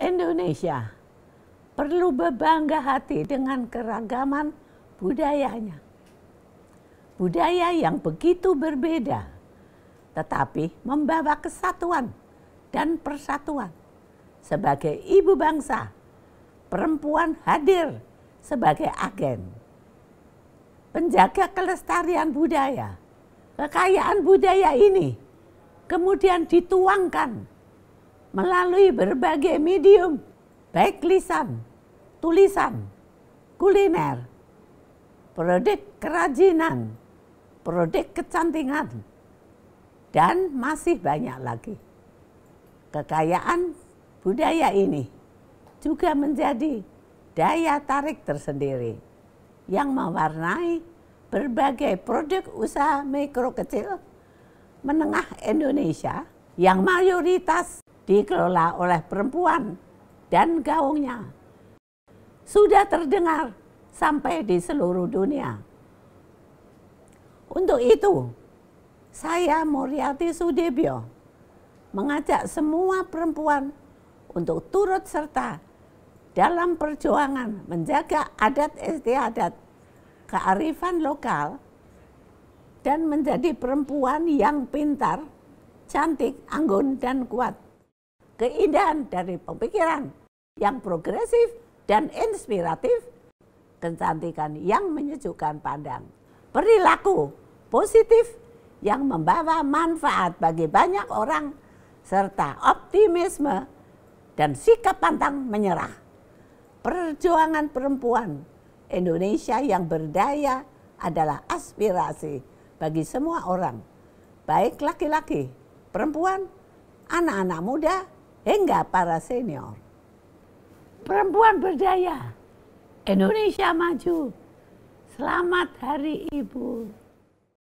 Indonesia perlu berbangga hati dengan keragaman budayanya. Budaya yang begitu berbeda, tetapi membawa kesatuan dan persatuan. Sebagai ibu bangsa, perempuan hadir sebagai agen. Penjaga kelestarian budaya, kekayaan budaya ini kemudian dituangkan melalui berbagai medium, baik lisan, tulisan, kuliner, produk kerajinan, produk kecantingan, dan masih banyak lagi. Kekayaan budaya ini juga menjadi daya tarik tersendiri yang mewarnai berbagai produk usaha mikro kecil menengah Indonesia yang mayoritas dikelola oleh perempuan dan gaungnya. Sudah terdengar sampai di seluruh dunia. Untuk itu, saya Muriati Sudibyo mengajak semua perempuan untuk turut serta dalam perjuangan menjaga adat istiadat, kearifan lokal, dan menjadi perempuan yang pintar, cantik, anggun, dan kuat keindahan dari pemikiran yang progresif dan inspiratif, kecantikan yang menyejukkan pandang, perilaku positif yang membawa manfaat bagi banyak orang, serta optimisme dan sikap pantang menyerah. Perjuangan perempuan Indonesia yang berdaya adalah aspirasi bagi semua orang, baik laki-laki, perempuan, anak-anak muda, Eh, enggak para senior. Perempuan berdaya, Indonesia maju. Selamat Hari Ibu.